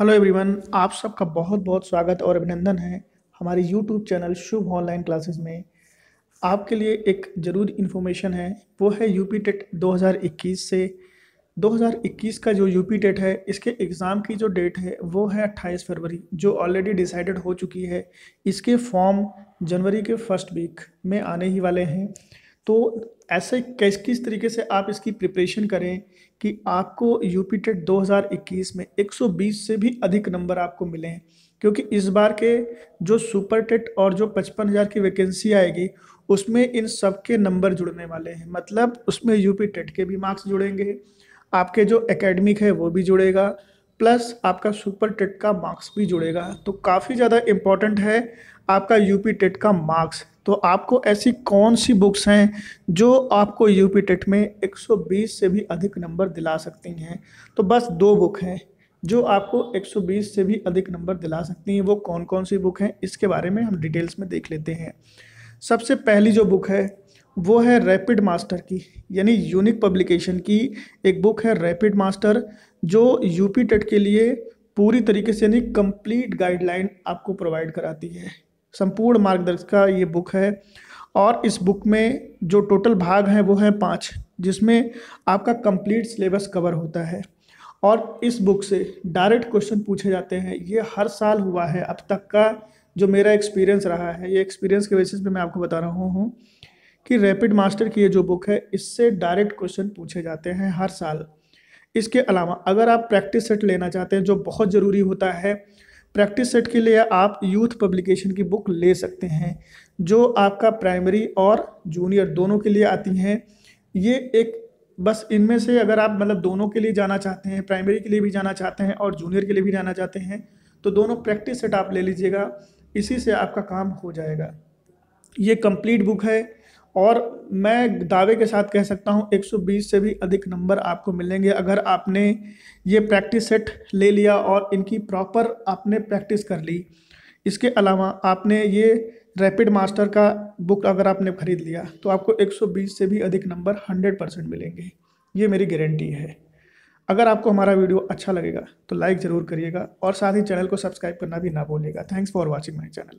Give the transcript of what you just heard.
hello everyone आप सबका बहुत बहुत स्वागत और अभिनंदन है हमारे YouTube channel Shubh online classes में आपके लिए एक ज़रूरी इन्फॉर्मेशन है वो है यूपी टेट 2021 से 2021 का जो यू पी टेट है इसके एग्ज़ाम की जो डेट है वो है 28 फरवरी जो ऑलरेडी डिसाइडेड हो चुकी है इसके फॉर्म जनवरी के फर्स्ट वीक में आने ही वाले हैं तो ऐसे किस किस तरीके से आप इसकी प्रिपरेशन करें कि आपको यूपी टेट 2021 में 120 से भी अधिक नंबर आपको मिले हैं क्योंकि इस बार के जो सुपर टेट और जो पचपन हज़ार की वैकेंसी आएगी उसमें इन सब के नंबर जुड़ने वाले हैं मतलब उसमें यूपी टेट के भी मार्क्स जुड़ेंगे आपके जो एकेडमिक है वो भी जुड़ेगा प्लस आपका सुपर टेट का मार्क्स भी जुड़ेगा तो काफ़ी ज़्यादा इम्पॉर्टेंट है आपका यूपी टेट का मार्क्स तो आपको ऐसी कौन सी बुक्स हैं जो आपको यूपी टेट में 120 से भी अधिक नंबर दिला सकती हैं तो बस दो बुक हैं जो आपको 120 से भी अधिक नंबर दिला सकती हैं वो कौन कौन सी बुक हैं इसके बारे में हम डिटेल्स में देख लेते हैं सबसे पहली जो बुक है वो है रैपिड मास्टर की यानी यूनिक पब्लिकेशन की एक बुक है रैपिड मास्टर जो यूपी टेट के लिए पूरी तरीके से यानी कंप्लीट गाइडलाइन आपको प्रोवाइड कराती है संपूर्ण मार्गदर्शिका ये बुक है और इस बुक में जो टोटल भाग हैं वो हैं पाँच जिसमें आपका कंप्लीट सिलेबस कवर होता है और इस बुक से डायरेक्ट क्वेश्चन पूछे जाते हैं ये हर साल हुआ है अब तक का जो मेरा एक्सपीरियंस रहा है ये एक्सपीरियंस के बेसिस पे मैं आपको बता रहा हूँ कि रैपिड मास्टर की ये जो बुक है इससे डायरेक्ट क्वेश्चन पूछे जाते हैं हर साल इसके अलावा अगर आप प्रैक्टिस सेट लेना चाहते हैं जो बहुत ज़रूरी होता है प्रैक्टिस सेट के लिए आप यूथ पब्लिकेशन की बुक ले सकते हैं जो आपका प्राइमरी और जूनियर दोनों के लिए आती हैं ये एक बस इनमें से अगर आप मतलब दोनों के लिए जाना चाहते हैं प्राइमरी के लिए भी जाना चाहते हैं और जूनियर के लिए भी जाना चाहते हैं तो दोनों प्रैक्टिस सेट आप ले लीजिएगा इसी से आपका काम हो जाएगा ये कंप्लीट बुक है और मैं दावे के साथ कह सकता हूँ 120 से भी अधिक नंबर आपको मिलेंगे अगर आपने ये प्रैक्टिस सेट ले लिया और इनकी प्रॉपर आपने प्रैक्टिस कर ली इसके अलावा आपने ये रैपिड मास्टर का बुक अगर आपने खरीद लिया तो आपको 120 से भी अधिक नंबर 100 परसेंट मिलेंगे ये मेरी गारंटी है अगर आपको हमारा वीडियो अच्छा लगेगा तो लाइक ज़रूर करिएगा और साथ ही चैनल को सब्सक्राइब करना भी ना भूलिएगा thanks for watching my channel